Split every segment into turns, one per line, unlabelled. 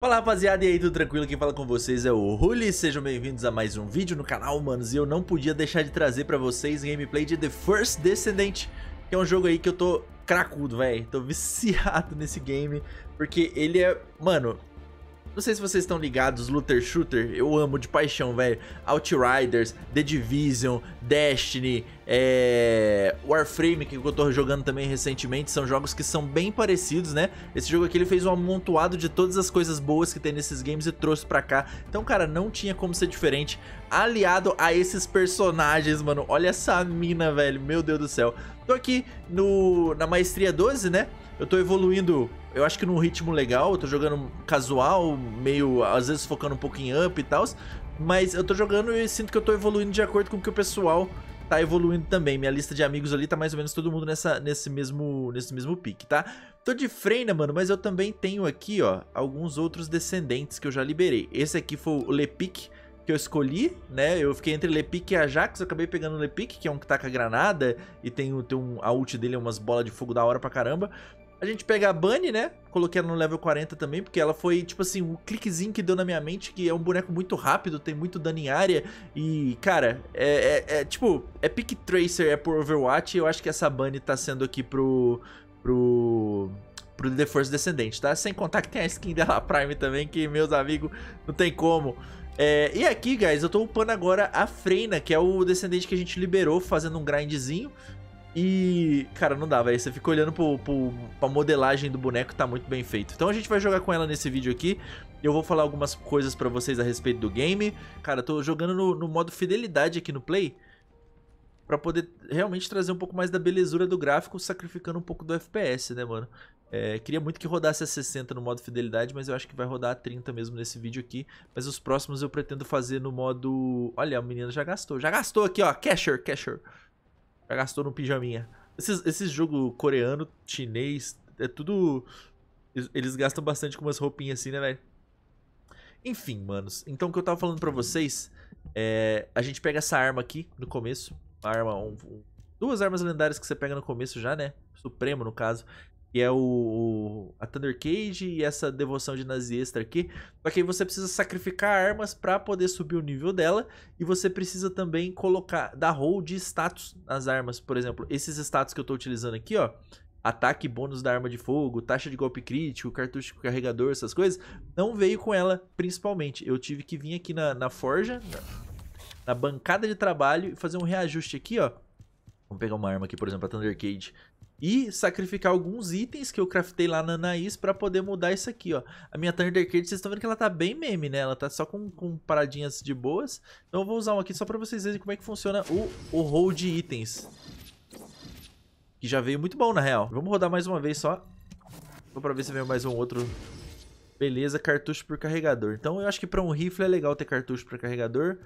Fala rapaziada, e aí tudo tranquilo? Quem fala com vocês é o Ruli, sejam bem-vindos a mais um vídeo no canal, manos, e eu não podia deixar de trazer pra vocês gameplay de The First Descendant, que é um jogo aí que eu tô cracudo, velho, tô viciado nesse game, porque ele é, mano, não sei se vocês estão ligados, Looter Shooter, eu amo de paixão, velho. Outriders, The Division, Destiny, é... Warframe, que eu tô jogando também recentemente, são jogos que são bem parecidos, né? Esse jogo aqui ele fez um amontoado de todas as coisas boas que tem nesses games e trouxe pra cá. Então, cara, não tinha como ser diferente. Aliado a esses personagens, mano. Olha essa mina, velho. Meu Deus do céu. Tô aqui no... na Maestria 12, né? eu tô evoluindo, eu acho que num ritmo legal, eu tô jogando casual, meio, às vezes focando um pouco em up e tal, mas eu tô jogando e sinto que eu tô evoluindo de acordo com o que o pessoal tá evoluindo também. Minha lista de amigos ali tá mais ou menos todo mundo nessa, nesse, mesmo, nesse mesmo pique, tá? Tô de freina, mano, mas eu também tenho aqui, ó, alguns outros descendentes que eu já liberei. Esse aqui foi o Lepic, que eu escolhi, né? Eu fiquei entre Lepic e Ajax, eu acabei pegando o Lepic, que é um que taca granada e tem, tem um, a ult dele é umas bolas de fogo da hora pra caramba. A gente pega a Bunny, né? Coloquei ela no level 40 também, porque ela foi, tipo assim, um cliquezinho que deu na minha mente, que é um boneco muito rápido, tem muito dano em área. E, cara, é, é, é tipo, é pick tracer, é por Overwatch. E eu acho que essa Bunny tá sendo aqui pro. pro. pro The Force Descendente, tá? Sem contar que tem a skin dela Prime também, que, meus amigos, não tem como. É, e aqui, guys, eu tô upando agora a Freina, que é o descendente que a gente liberou, fazendo um grindzinho. E, cara, não dá, velho. Você fica olhando pro, pro, pra modelagem do boneco, tá muito bem feito. Então a gente vai jogar com ela nesse vídeo aqui. Eu vou falar algumas coisas pra vocês a respeito do game. Cara, tô jogando no, no modo fidelidade aqui no play. Pra poder realmente trazer um pouco mais da belezura do gráfico, sacrificando um pouco do FPS, né, mano? É, queria muito que rodasse a 60 no modo fidelidade, mas eu acho que vai rodar a 30 mesmo nesse vídeo aqui. Mas os próximos eu pretendo fazer no modo... Olha, a menina já gastou. Já gastou aqui, ó. Casher, Casher. Já gastou no pijaminha. Esses, esses jogos coreano, chinês, é tudo. Eles gastam bastante com umas roupinhas assim, né, velho? Enfim, manos. Então, o que eu tava falando pra vocês é. A gente pega essa arma aqui no começo. Uma arma. Um, um, duas armas lendárias que você pega no começo já, né? Supremo, no caso que é o, o, a Thunder Cage e essa devoção de Nazi Extra aqui. Só que aí você precisa sacrificar armas para poder subir o nível dela e você precisa também colocar dar hold status nas armas, por exemplo. Esses status que eu estou utilizando aqui, ó, ataque bônus da arma de fogo, taxa de golpe crítico, cartucho carregador, essas coisas, não veio com ela principalmente. Eu tive que vir aqui na, na forja, na, na bancada de trabalho e fazer um reajuste aqui, ó. Vamos pegar uma arma aqui, por exemplo, a Thunder Cage. E sacrificar alguns itens que eu craftei lá na Anaís para poder mudar isso aqui, ó. A minha Thundercade, vocês estão vendo que ela tá bem meme, né? Ela tá só com, com paradinhas de boas. Então eu vou usar um aqui só para vocês verem como é que funciona o, o roll de itens. Que já veio muito bom, na real. Vamos rodar mais uma vez só. Só pra ver se veio mais um outro. Beleza, cartucho por carregador. Então eu acho que pra um rifle é legal ter cartucho por carregador.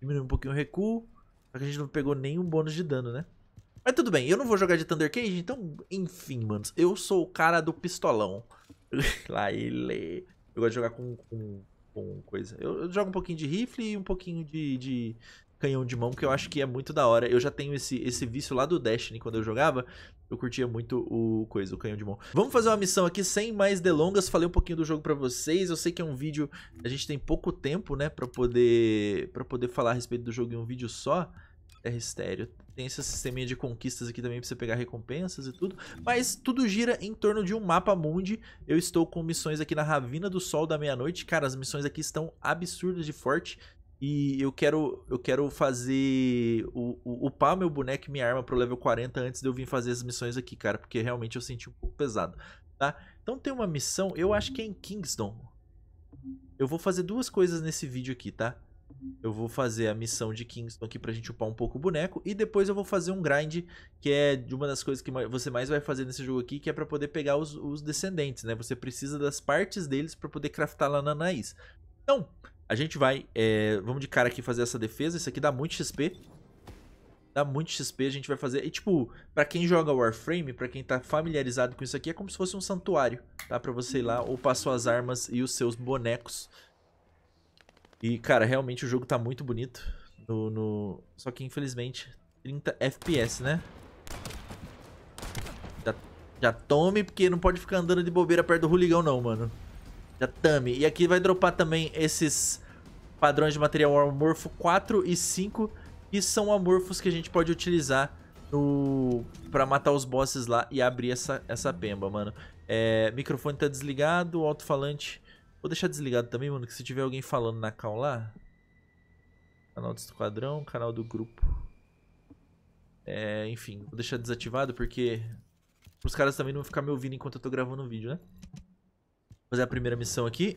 Diminui um pouquinho o recuo. Só que a gente não pegou nenhum bônus de dano, né? Mas tudo bem, eu não vou jogar de Thunder Cage, então, enfim, mano. Eu sou o cara do pistolão. Lá ele. Eu gosto de jogar com, com, com coisa. Eu, eu, jogo um pouquinho de rifle e um pouquinho de, de canhão de mão, que eu acho que é muito da hora. Eu já tenho esse, esse vício lá do Destiny, quando eu jogava, eu curtia muito o coisa, o canhão de mão. Vamos fazer uma missão aqui, sem mais delongas, falei um pouquinho do jogo pra vocês, eu sei que é um vídeo, a gente tem pouco tempo, né, pra poder, pra poder falar a respeito do jogo em um vídeo só, é estéreo. Tem esse sisteminha de conquistas aqui também pra você pegar recompensas e tudo. Mas tudo gira em torno de um mapa mundi. Eu estou com missões aqui na Ravina do Sol da Meia-Noite. Cara, as missões aqui estão absurdas de forte. E eu quero, eu quero fazer. O, o, upar meu boneco e minha arma pro level 40 antes de eu vir fazer as missões aqui, cara. Porque realmente eu senti um pouco pesado, tá? Então tem uma missão, eu acho que é em Kingston. Eu vou fazer duas coisas nesse vídeo aqui, tá? eu vou fazer a missão de Kingston aqui pra gente upar um pouco o boneco. E depois eu vou fazer um grind, que é uma das coisas que você mais vai fazer nesse jogo aqui, que é pra poder pegar os, os descendentes, né? Você precisa das partes deles pra poder craftar lá na Anaís. Então, a gente vai... É, vamos de cara aqui fazer essa defesa. Isso aqui dá muito XP. Dá muito XP, a gente vai fazer... E, tipo, pra quem joga Warframe, pra quem tá familiarizado com isso aqui, é como se fosse um santuário, tá? Pra você ir lá upar suas armas e os seus bonecos... E, cara, realmente o jogo tá muito bonito. No, no... Só que, infelizmente, 30 FPS, né? Já, já tome, porque não pode ficar andando de bobeira perto do roligão, não, mano. Já tame. E aqui vai dropar também esses padrões de material amorfo 4 e 5, que são amorfos que a gente pode utilizar no... pra matar os bosses lá e abrir essa, essa pemba, mano. É, microfone tá desligado, alto-falante Vou deixar desligado também, mano, que se tiver alguém falando na cal lá... Canal do esquadrão, canal do grupo. É, enfim, vou deixar desativado porque... Os caras também não vão ficar me ouvindo enquanto eu tô gravando o vídeo, né? Vou fazer a primeira missão aqui.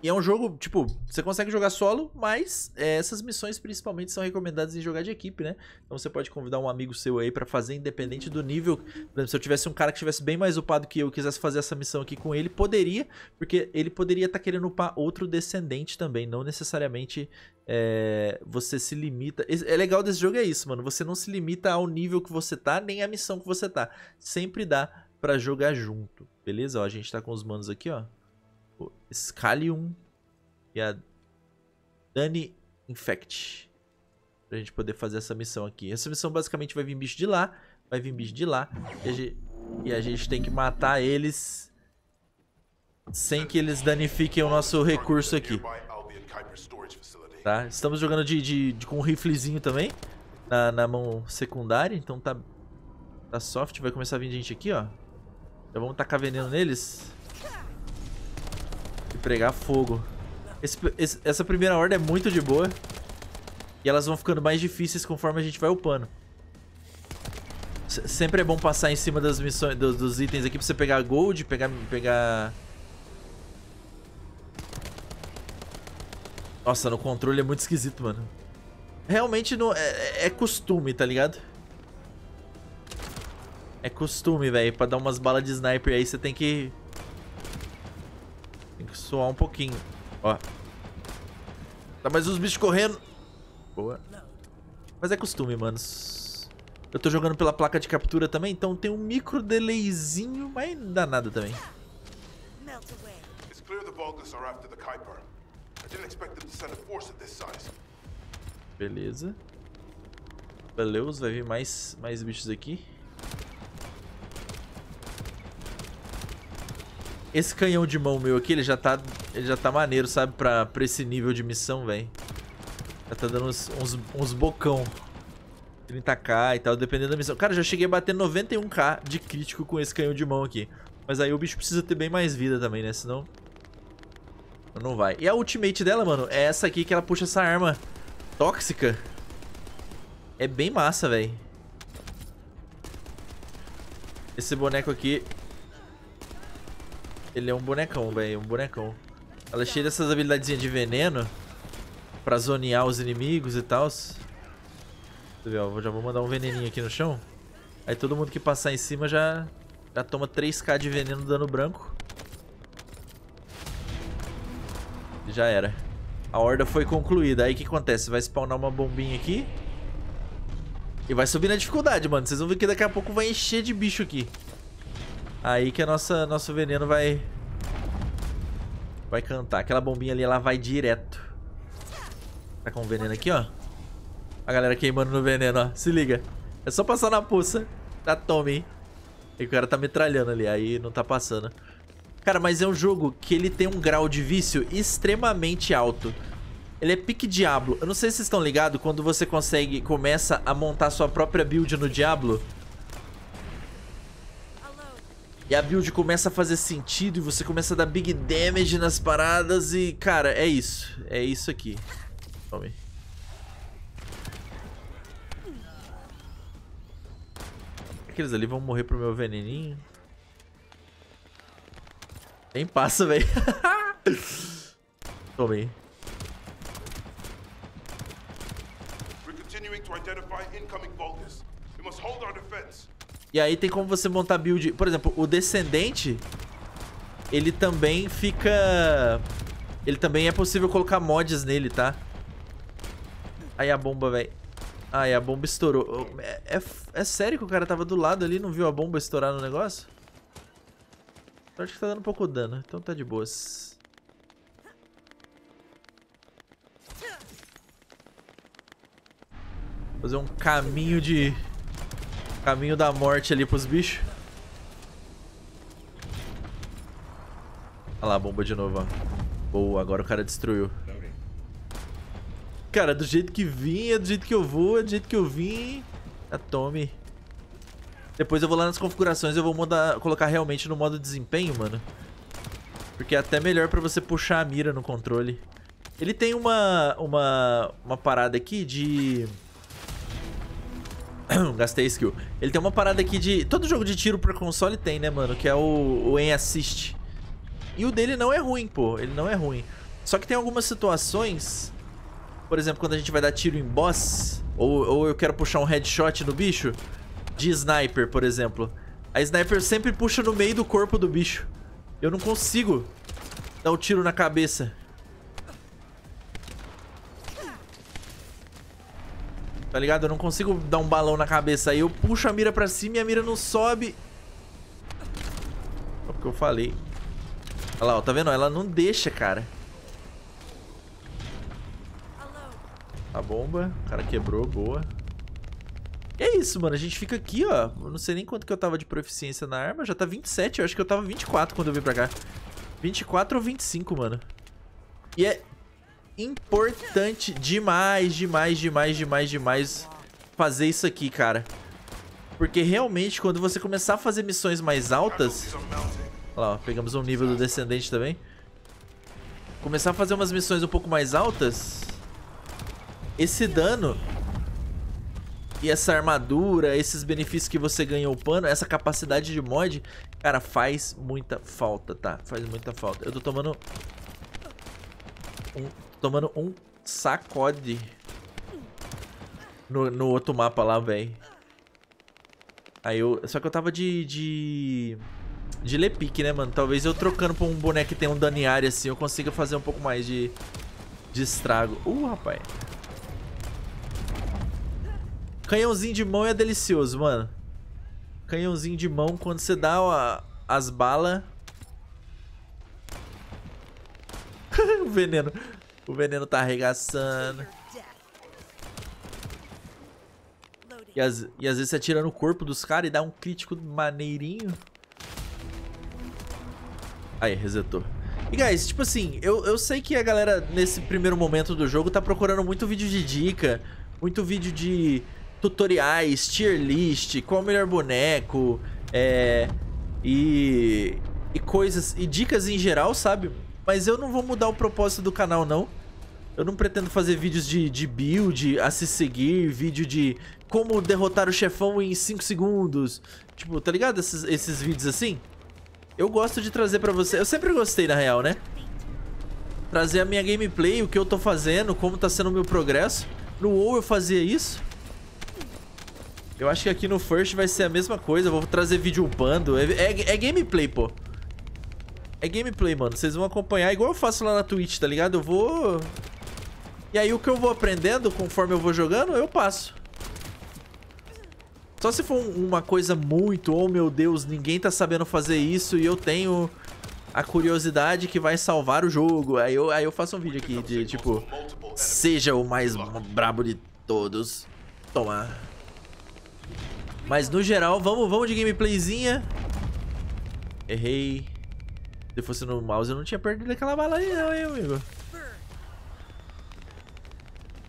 E é um jogo, tipo, você consegue jogar solo, mas é, essas missões principalmente são recomendadas em jogar de equipe, né? Então você pode convidar um amigo seu aí para fazer, independente do nível. Por exemplo, se eu tivesse um cara que estivesse bem mais upado que eu e quisesse fazer essa missão aqui com ele, poderia, porque ele poderia estar tá querendo upar outro descendente também, não necessariamente é, você se limita. É legal desse jogo é isso, mano. Você não se limita ao nível que você tá, nem à missão que você tá. Sempre dá para jogar junto, beleza? Ó, a gente tá com os manos aqui, ó. O tipo, Scalium e a Dani Infect. Pra gente poder fazer essa missão aqui. Essa missão basicamente vai vir bicho de lá. Vai vir bicho de lá. E a gente, e a gente tem que matar eles. Sem que eles danifiquem o nosso recurso aqui. Tá? Estamos jogando de, de, de com um riflezinho também. Na, na, mão secundária. Então tá, tá soft. Vai começar a vir gente aqui, ó. Já vamos tacar veneno neles que pregar fogo. Esse, esse, essa primeira horda é muito de boa. E elas vão ficando mais difíceis conforme a gente vai upando. S sempre é bom passar em cima das missões, dos, dos, itens aqui pra você pegar gold, pegar... pegar... Nossa, no controle é muito esquisito, mano. Realmente não, é, é, é costume, tá ligado? É costume, velho. Pra dar umas balas de sniper aí, você tem que que suar um pouquinho. Ó. Tá mais uns bichos correndo. Boa. Mas é costume, manos. Eu tô jogando pela placa de captura também, então tem um micro delayzinho, mas não dá nada também. Beleza. Beleza, vai vir mais, mais bichos aqui. Esse canhão de mão meu aqui, ele já tá, ele já tá maneiro, sabe? Pra, pra esse nível de missão, velho. Já tá dando uns, uns, uns bocão. 30k e tal, dependendo da missão. Cara, já cheguei a bater 91k de crítico com esse canhão de mão aqui. Mas aí o bicho precisa ter bem mais vida também, né? Senão... Não vai. E a ultimate dela, mano, é essa aqui que ela puxa essa arma tóxica. É bem massa, velho. Esse boneco aqui ele é um bonecão, velho. Um bonecão. Ela é cheia dessas habilidades de veneno. Pra zonear os inimigos e tal. Já vou mandar um veneninho aqui no chão. Aí todo mundo que passar em cima já, já toma 3k de veneno dano branco. E já era. A horda foi concluída. Aí o que acontece? Vai spawnar uma bombinha aqui. E vai subir na dificuldade, mano. Vocês vão ver que daqui a pouco vai encher de bicho aqui. Aí que a nossa nosso veneno vai vai cantar. Aquela bombinha ali, ela vai direto. Tá com veneno aqui, ó. A galera queimando no veneno, ó. Se liga. É só passar na poça tá, tome, hein? E o cara tá metralhando ali, aí não tá passando. Cara, mas é um jogo que ele tem um grau de vício extremamente alto. Ele é pique Diablo. Eu não sei se vocês estão ligados quando você consegue, começa a montar sua própria build no Diablo. E a build começa a fazer sentido e você começa a dar big damage nas paradas e, cara, é isso. É isso aqui. Tome. Aqueles ali vão morrer pro meu veneninho. Nem passa, velho. Tome. We're continuing to identify incoming Vulcans. We must hold our defense. E aí tem como você montar build... Por exemplo, o descendente, ele também fica... Ele também é possível colocar mods nele, tá? Aí a bomba, velho. Aí a bomba estourou. É, é, é, sério que o cara tava do lado ali não viu a bomba estourar no negócio? Então acho que tá dando um pouco de dano, então tá de boas. Fazer um caminho de Caminho da morte ali pros bichos. Olha lá, bomba de novo, ó. Boa, agora o cara destruiu. Cara, do jeito que vim, é do jeito que eu vou, é do jeito que eu vim. Ah, Depois eu vou lá nas configurações eu vou mudar, colocar realmente no modo desempenho, mano. Porque é até melhor pra você puxar a mira no controle. Ele tem uma, uma, uma parada aqui de... Gastei skill. Ele tem uma parada aqui de... Todo jogo de tiro por console tem, né, mano? Que é o, o assist. E o dele não é ruim, pô. Ele não é ruim. Só que tem algumas situações... Por exemplo, quando a gente vai dar tiro em boss... Ou, ou eu quero puxar um headshot no bicho... De sniper, por exemplo. A sniper sempre puxa no meio do corpo do bicho. Eu não consigo dar o um tiro na cabeça. tá ligado? Eu não consigo dar um balão na cabeça aí. Eu puxo a mira pra cima e a mira não sobe. É o que eu falei. Olha lá, ó, tá vendo? Ela não deixa, cara. A bomba. O cara quebrou, boa. E é isso, mano. A gente fica aqui, ó. Eu não sei nem quanto que eu tava de proficiência na arma. Já tá 27. Eu acho que eu tava 24 quando eu vim pra cá. 24 ou 25, mano. E é, importante demais, demais, demais, demais, demais fazer isso aqui, cara. Porque realmente, quando você começar a fazer missões mais altas... Lá, ó, pegamos um nível do descendente também. Começar a fazer umas missões um pouco mais altas... Esse dano... E essa armadura, esses benefícios que você ganhou pano, essa capacidade de mod, cara, faz muita falta, tá? Faz muita falta. Eu tô tomando um tomando um sacode no, no outro mapa lá, velho. Aí eu... Só que eu tava de... de... De Lepic, né, mano? Talvez eu trocando por um boneco que tem um Daniari assim, eu consiga fazer um pouco mais de... De estrago. Uh, rapaz. Canhãozinho de mão é delicioso, mano. Canhãozinho de mão, quando você dá ó, as balas... Veneno. O veneno tá arregaçando. E, e às vezes você atira no corpo dos caras e dá um crítico maneirinho. Aí, resetou. E, guys, tipo assim, eu, eu sei que a galera, nesse primeiro momento do jogo, tá procurando muito vídeo de dica, muito vídeo de tutoriais, tier list, qual o melhor boneco, é... E... E coisas... E dicas em geral, sabe? Mas eu não vou mudar o propósito do canal, não. Eu não pretendo fazer vídeos de, de build, a se seguir, vídeo de como derrotar o chefão em 5 segundos. Tipo, tá ligado? Esses, esses vídeos assim. Eu gosto de trazer pra você... Eu sempre gostei, na real, né? Trazer a minha gameplay, o que eu tô fazendo, como tá sendo o meu progresso. No WoW eu fazia isso. Eu acho que aqui no First vai ser a mesma coisa. Eu vou trazer vídeo upando. É, é, é gameplay, pô. É gameplay, mano. Vocês vão acompanhar igual eu faço lá na Twitch, tá ligado? Eu vou e aí o que eu vou aprendendo conforme eu vou jogando, eu passo. Só se for uma coisa muito, oh meu Deus, ninguém tá sabendo fazer isso e eu tenho a curiosidade que vai salvar o jogo. Aí eu, aí eu faço um vídeo aqui de tipo, seja o mais brabo de todos. Toma. Mas no geral, vamos, vamos de gameplayzinha. Errei. Se fosse no mouse eu não tinha perdido aquela bala aí não, hein, amigo.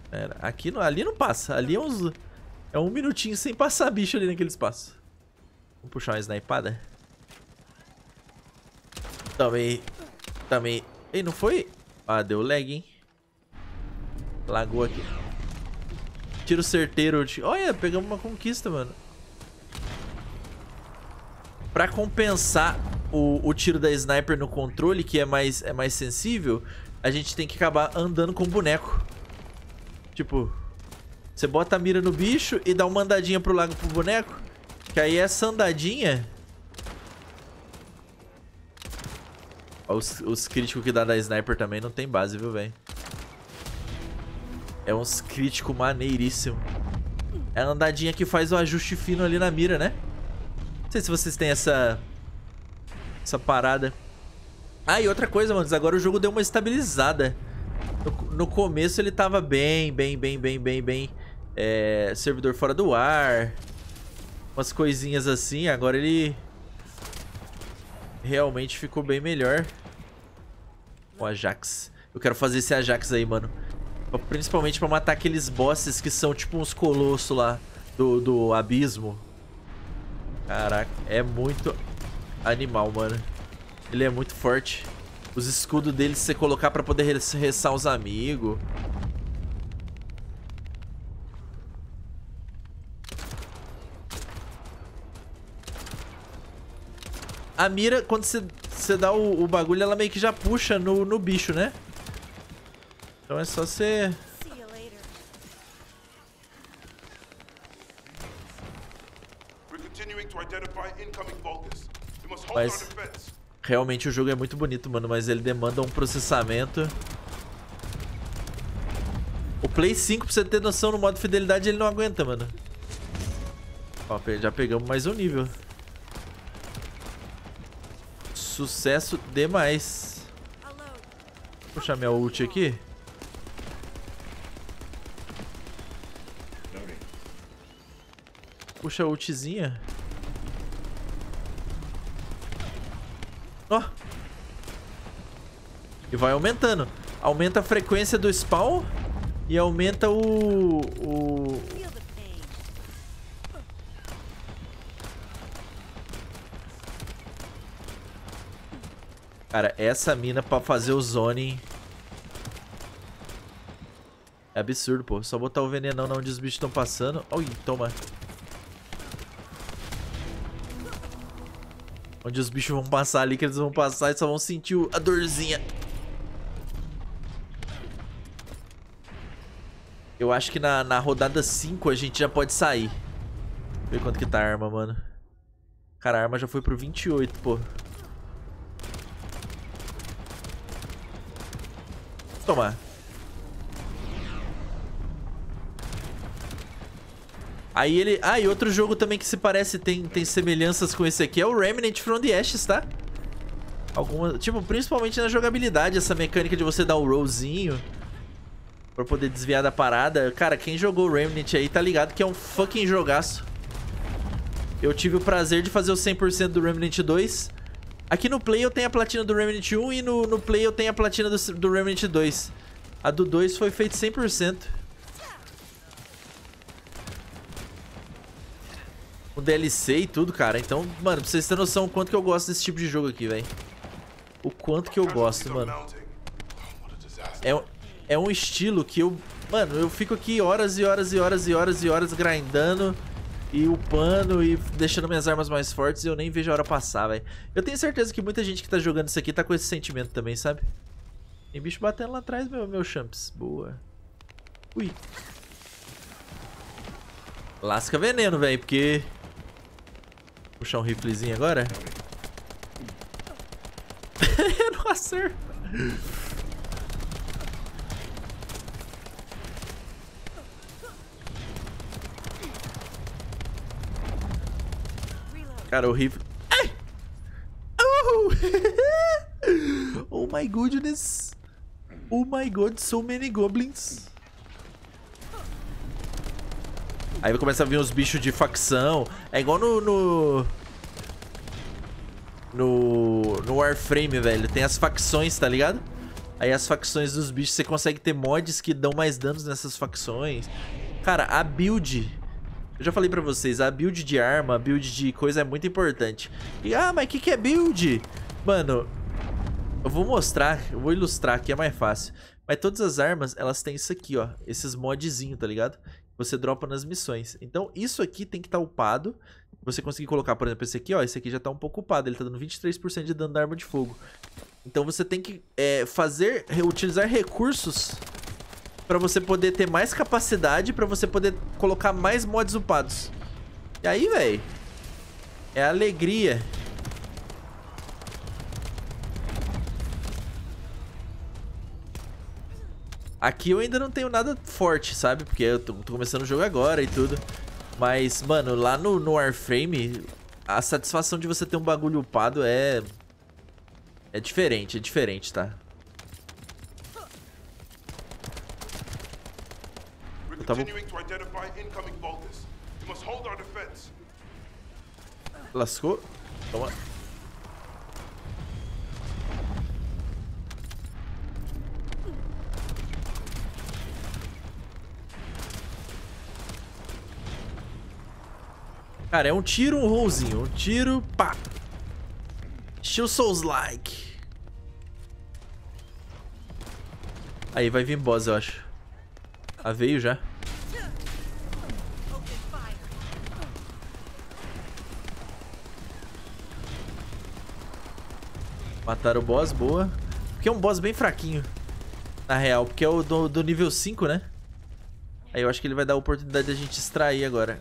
Pera, aqui não, ali não passa. Ali é uns. É um minutinho sem passar bicho ali naquele espaço. Vamos puxar uma snipada. Também. Também. Ei, não foi? Ah, deu lag, hein? Lagou aqui. Tiro certeiro. Olha, pegamos uma conquista, mano. Pra compensar o, o tiro da sniper no controle, que é mais, é mais sensível, a gente tem que acabar andando com o boneco. Tipo, você bota a mira no bicho e dá uma andadinha pro lago pro boneco. Que aí essa andadinha... Ó, os, os críticos que dá da sniper também não tem base, viu, véi? É uns críticos maneiríssimo. É a andadinha que faz o ajuste fino ali na mira, né? Não sei se vocês têm essa... Essa parada. Ah, e outra coisa, mano. Agora o jogo deu uma estabilizada. No, começo ele tava bem, bem, bem, bem, bem, bem... É, servidor fora do ar. Umas coisinhas assim. Agora ele... Realmente ficou bem melhor. O Ajax. Eu quero fazer esse Ajax aí, mano. Principalmente pra matar aqueles bosses que são tipo uns colossos lá do, do abismo. Caraca, é muito animal, mano. Ele é muito forte. Os escudos deles você colocar pra poder ressar os amigos. A mira, quando você, você dá o, o, bagulho, ela meio que já puxa no, no bicho, né? Então é só você... Mas... Realmente o jogo é muito bonito, mano, mas ele demanda um processamento. O Play 5, pra você ter noção, no modo fidelidade ele não aguenta, mano. Ó, já pegamos mais um nível. Sucesso demais. Vou puxar minha ult aqui. Puxa a ultzinha. Ó. E vai aumentando. Aumenta a frequência do spawn e aumenta o... o... Cara, essa mina pra fazer o zoning... É absurdo, pô. Só botar o venenão onde os bichos estão passando. Ui, toma. Toma. Onde os bichos vão passar ali, que eles vão passar e só vão sentir a dorzinha. Eu acho que na, na rodada 5 a gente já pode sair. Ver quanto que tá a arma, mano. Cara, a arma já foi pro 28, pô. Toma. Aí ele... Ah, e outro jogo também que se parece, tem, tem semelhanças com esse aqui, é o Remnant from the Ashes, tá? Alguma... Tipo, principalmente na jogabilidade, essa mecânica de você dar o um rollzinho pra poder desviar da parada. Cara, quem jogou Remnant aí tá ligado que é um fucking jogaço. Eu tive o prazer de fazer o 100% do Remnant 2. Aqui no Play eu tenho a platina do Remnant 1 e no, no Play eu tenho a platina do, do Remnant 2. A do 2 foi feita 100%. com DLC e tudo, cara. Então, mano, pra vocês terem noção o quanto que eu gosto desse tipo de jogo aqui, velho. O quanto que eu gosto, mano. É um, é um estilo que eu... Mano, eu fico aqui horas e horas e horas e horas e horas grindando e upando e deixando minhas armas mais fortes e eu nem vejo a hora passar, velho. Eu tenho certeza que muita gente que tá jogando isso aqui tá com esse sentimento também, sabe? Tem bicho batendo lá atrás, meu, meu champs. Boa. Ui. Lasca veneno, velho, porque Puxar um riflezinho agora? não Cara, o rifle... Ai! Oh! oh my goodness! Oh my god, so many goblins! Aí começa a vir uns bichos de facção. É igual no... No... No, no Warframe, velho. Tem as facções, tá ligado? Aí as facções dos bichos, você consegue ter mods que dão mais danos nessas facções. Cara, a build... Eu já falei pra vocês, a build de arma, a build de coisa é muito importante. E, ah, mas o que, que é build? Mano, eu vou mostrar, eu vou ilustrar aqui, é mais fácil. Mas todas as armas, elas têm isso aqui, ó. Esses modzinho, tá ligado? você dropa nas missões. Então, isso aqui tem que estar tá upado. Você conseguir colocar, por exemplo, esse aqui, ó. Esse aqui já está um pouco upado. Ele está dando 23% de dano da arma de fogo. Então, você tem que é, fazer, utilizar recursos para você poder ter mais capacidade, para você poder colocar mais mods upados. E aí, velho, é alegria. Aqui eu ainda não tenho nada forte, sabe? Porque eu tô, tô começando o jogo agora e tudo. Mas, mano, lá no, no Warframe, a satisfação de você ter um bagulho upado é... É diferente, é diferente, tá? Tá tava... Lascou. Toma. Cara, é um tiro, um rollzinho. Um tiro, pá. Estilo Souls-like. Aí vai vir boss, eu acho. Ah, veio já. Mataram o boss, boa. Porque é um boss bem fraquinho. Na real, porque é o do, do nível 5, né? Aí eu acho que ele vai dar a oportunidade a gente extrair agora.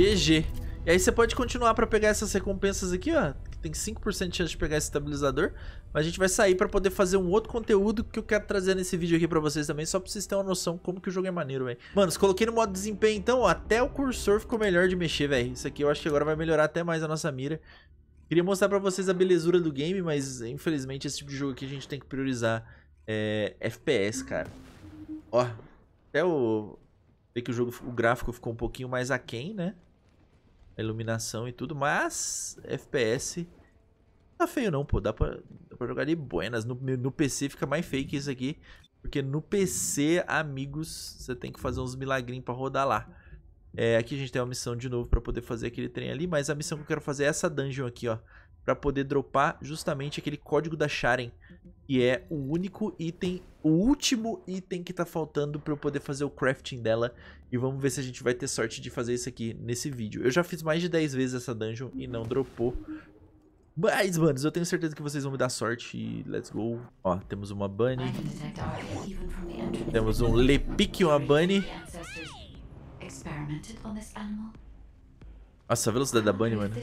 GG. E aí você pode continuar para pegar essas recompensas aqui, ó. Que tem 5% de chance de pegar esse estabilizador. Mas a gente vai sair para poder fazer um outro conteúdo que eu quero trazer nesse vídeo aqui para vocês também, só para vocês terem uma noção como que o jogo é maneiro, velho. Mano, se coloquei no modo desempenho, então, ó, até o cursor ficou melhor de mexer, velho. Isso aqui eu acho que agora vai melhorar até mais a nossa mira. Queria mostrar para vocês a belezura do game, mas infelizmente esse tipo de jogo aqui a gente tem que priorizar é, eh, FPS, cara. Ó, até o... ver que o jogo, o gráfico ficou um pouquinho mais aquém, né? a iluminação e tudo, mas FPS tá feio não, pô, dá pra, dá pra jogar de buenas, no, no PC fica mais feio que isso aqui, porque no PC, amigos, você tem que fazer uns milagrinhos pra rodar lá. É, aqui a gente tem uma missão de novo pra poder fazer aquele trem ali, mas a missão que eu quero fazer é essa dungeon aqui, ó para poder dropar justamente aquele código da Sharen, que é o único item, o último item que tá faltando para eu poder fazer o crafting dela. E vamos ver se a gente vai ter sorte de fazer isso aqui nesse vídeo. Eu já fiz mais de 10 vezes essa dungeon e não dropou. Mas, manos, eu tenho certeza que vocês vão me dar sorte e let's go. Ó, temos uma bunny. Temos um Lepique, uma bunny. animal? Nossa, a velocidade da Bunny, mano.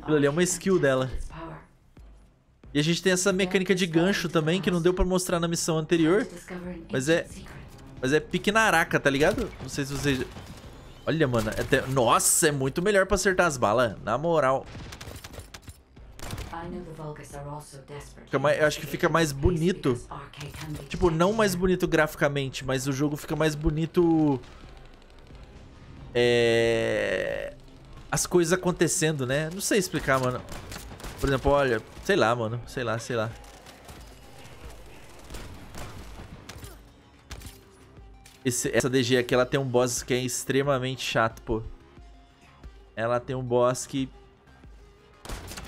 Aquilo ali é uma skill dela. E a gente tem essa mecânica de gancho também, que não deu pra mostrar na missão anterior. Mas é... Mas é pique na araca, tá ligado? Não sei se vocês... Olha, mano. É Nossa, é muito melhor pra acertar as balas. Na moral. Mais, eu acho que fica mais bonito. Tipo, não mais bonito graficamente, mas o jogo fica mais bonito é, as coisas acontecendo, né? Não sei explicar, mano. Por exemplo, olha, sei lá, mano. Sei lá, sei lá. Esse, essa DG aqui, ela tem um boss que é extremamente chato, pô. Ela tem um boss que...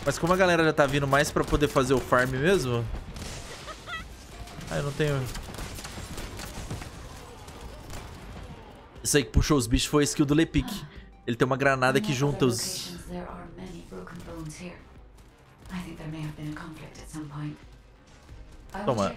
Mas como a galera já tá vindo mais pra poder fazer o farm mesmo... Ah, eu não tenho... Isso aí que puxou os bichos foi a skill do Lepic. Ele tem uma granada que junta os... Toma.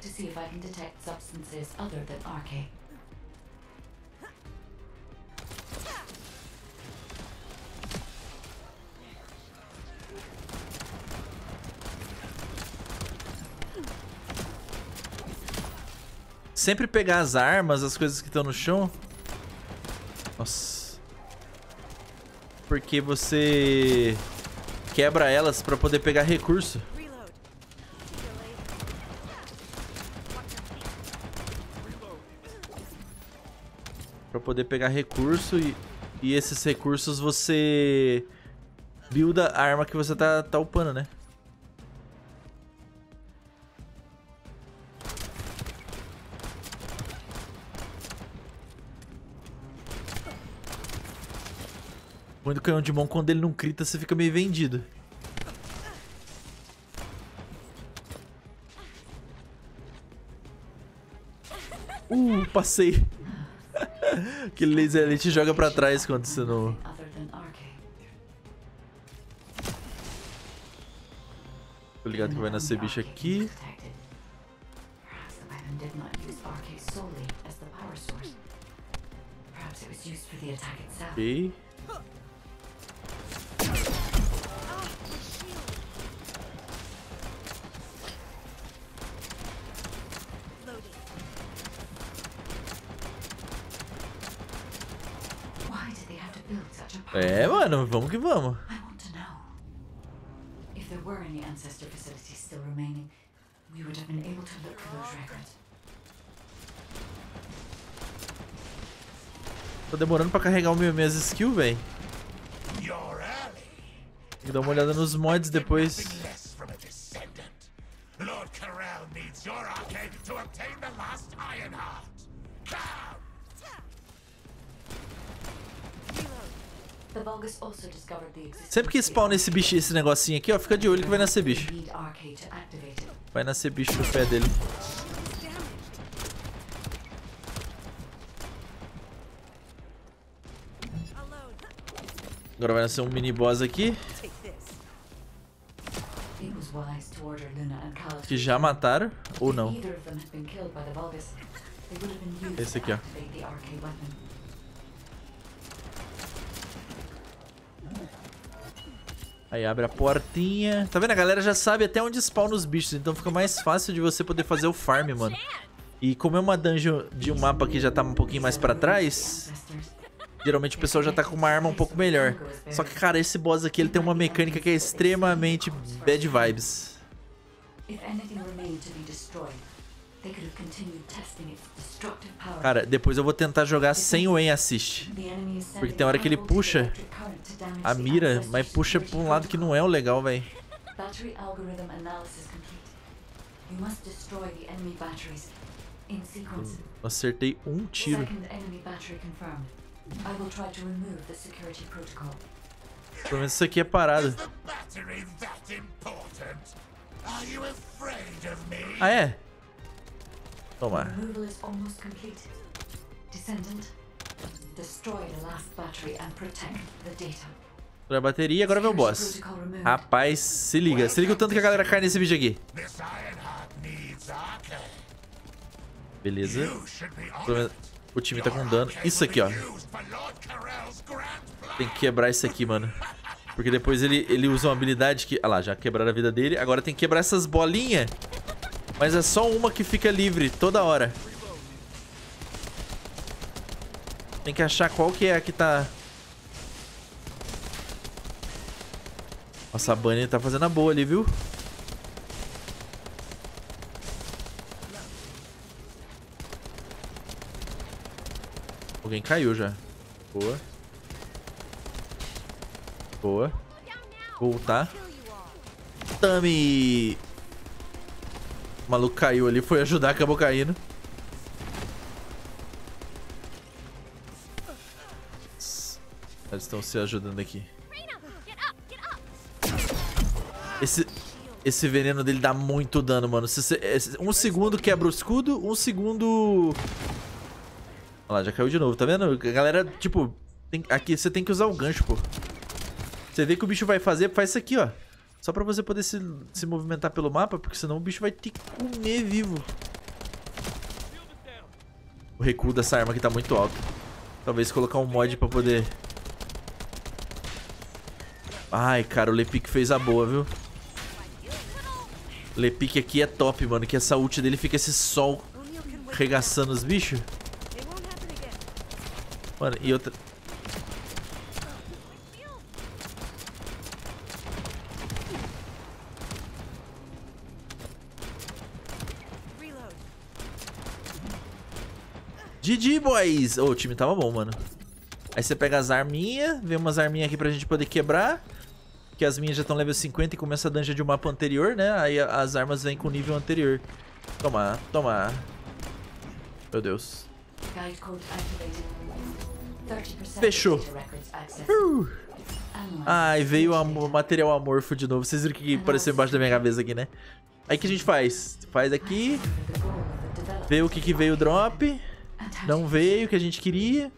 Sempre pegar as armas, as coisas que estão no chão. Porque você quebra elas pra poder pegar recurso. Pra poder pegar recurso e, e esses recursos você builda a arma que você tá, tá upando, né? ruim do canhão de mão, quando ele não crita, você fica meio vendido. Uh, passei. Aquele laser ali te joga pra trás quando você não... Tô ligado que vai nascer bicho aqui. Ok. É, mano, vamos que vamos. I want to know if there were any ancestor facilities still remaining, we would have been able to look for those records. Tô demorando pra carregar o meu, minhas skills, velho. Tem que dar uma olhada nos mods depois. Sempre que spawna esse bicho, esse negocinho aqui, ó, fica de olho que vai nascer bicho. Vai nascer bicho no pé dele. Agora vai nascer um mini boss aqui. Que já mataram ou não? Esse aqui, ó. Aí abre a portinha. Tá vendo? A galera já sabe até onde spawn os bichos, então fica mais fácil de você poder fazer o farm, mano. E como é uma dungeon de um mapa que já tá um pouquinho mais pra trás, geralmente o pessoal já tá com uma arma um pouco melhor. Só que, cara, esse boss aqui, ele tem uma mecânica que é extremamente bad vibes. Se algo Cara, depois eu vou tentar jogar sem o aim assist. Porque tem hora que ele puxa a mira, mas puxa pra um lado que não é o legal, velho. Hum, acertei um tiro. Pelo menos isso aqui é parado. Ah, é? Toma. Destruir a bateria, agora vem o boss. Rapaz, se liga. Se liga o tanto que a galera cai nesse bicho aqui. Beleza. O time tá com dano. Isso aqui, ó. Tem que quebrar isso aqui, mano. Porque depois ele, ele usa uma habilidade que... Ah lá, já quebraram a vida dele. Agora tem que quebrar essas bolinhas. Mas é só uma que fica livre toda hora. Tem que achar qual que é a que tá... Nossa, a Bunny tá fazendo a boa ali, viu? Alguém caiu já. Boa. Boa. Voltar. Tami! O maluco caiu ali, foi ajudar, acabou caindo. Eles estão se ajudando aqui. Esse, esse veneno dele dá muito dano, mano. Um segundo quebra o escudo, um segundo... Olha lá, já caiu de novo, tá vendo? A galera, tipo... Tem... Aqui, você tem que usar o gancho, pô. Você vê que o bicho vai fazer, faz isso aqui, ó. Só pra você poder se, se movimentar pelo mapa, porque senão o bicho vai te comer vivo. O recuo dessa arma aqui tá muito alto. Talvez colocar um mod pra poder... Ai, cara, o Lepic fez a boa, viu? Lepic aqui é top, mano, que essa ult dele fica esse sol regaçando os bichos. Mano, e outra... GG, boys! Ô, oh, o time tava bom, mano. Aí você pega as arminhas, vê umas arminhas aqui pra gente poder quebrar. Que as minhas já estão level 50 e começa a dungeon de um mapa anterior, né? Aí as armas vêm com o nível anterior. Toma, toma. Meu Deus. Fechou. Uh. Ai, veio o material amorfo de novo. Vocês viram o que apareceu embaixo da minha cabeça aqui, né? Aí o que a gente faz? Faz aqui. Vê o que, que veio o drop. Não veio o que a gente queria.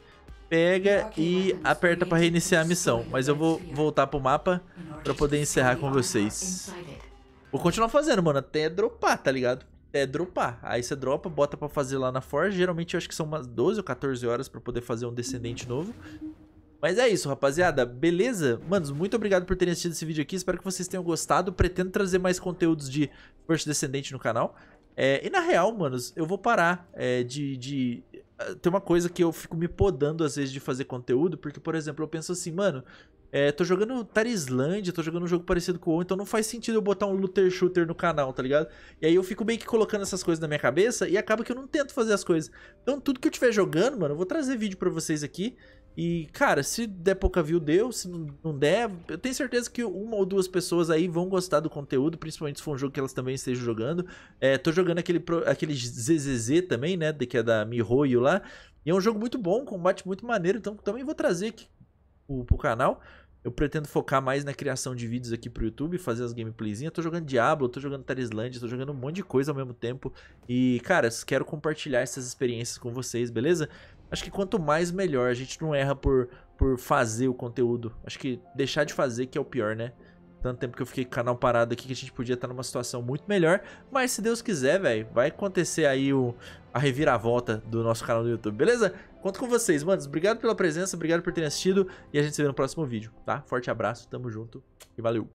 Pega e aperta para reiniciar a missão. Mas eu vou voltar pro mapa para poder encerrar com vocês. Vou continuar fazendo, mano, até dropar, tá ligado? Até dropar. Aí você dropa, bota para fazer lá na Forge. Geralmente eu acho que são umas 12 ou 14 horas para poder fazer um descendente novo. Mas é isso, rapaziada. Beleza? Manos, muito obrigado por terem assistido esse vídeo aqui. Espero que vocês tenham gostado. Pretendo trazer mais conteúdos de First Descendente no canal. É, e na real, manos, eu vou parar é, de, de. Ah, tem uma coisa que eu fico me podando às vezes de fazer conteúdo, porque, por exemplo, eu penso assim, mano, é, tô jogando Tarislândia, tô jogando um jogo parecido com o então não faz sentido eu botar um looter shooter no canal, tá ligado? E aí eu fico meio que colocando essas coisas na minha cabeça e acaba que eu não tento fazer as coisas. Então tudo que eu tiver jogando, mano, eu vou trazer vídeo para vocês aqui e, cara, se der pouca view, deu. Se não der, eu tenho certeza que uma ou duas pessoas aí vão gostar do conteúdo, principalmente se for um jogo que elas também estejam jogando. É, tô jogando aquele, aquele ZZZ também, né? Que é da MiHoYo lá. E é um jogo muito bom, combate muito maneiro, então também vou trazer aqui pro, pro canal. Eu pretendo focar mais na criação de vídeos aqui pro YouTube, fazer as gameplayzinhas. Tô jogando Diablo, tô jogando Tarisland, tô jogando um monte de coisa ao mesmo tempo. E, cara, quero compartilhar essas experiências com vocês, beleza? Acho que quanto mais, melhor. A gente não erra por, por fazer o conteúdo. Acho que deixar de fazer que é o pior, né? Tanto tempo que eu fiquei com o canal parado aqui que a gente podia estar numa situação muito melhor. Mas se Deus quiser, velho, vai acontecer aí o, a reviravolta do nosso canal do YouTube, beleza? Conto com vocês, manos. Obrigado pela presença, obrigado por terem assistido. E a gente se vê no próximo vídeo, tá? Forte abraço, tamo junto e valeu!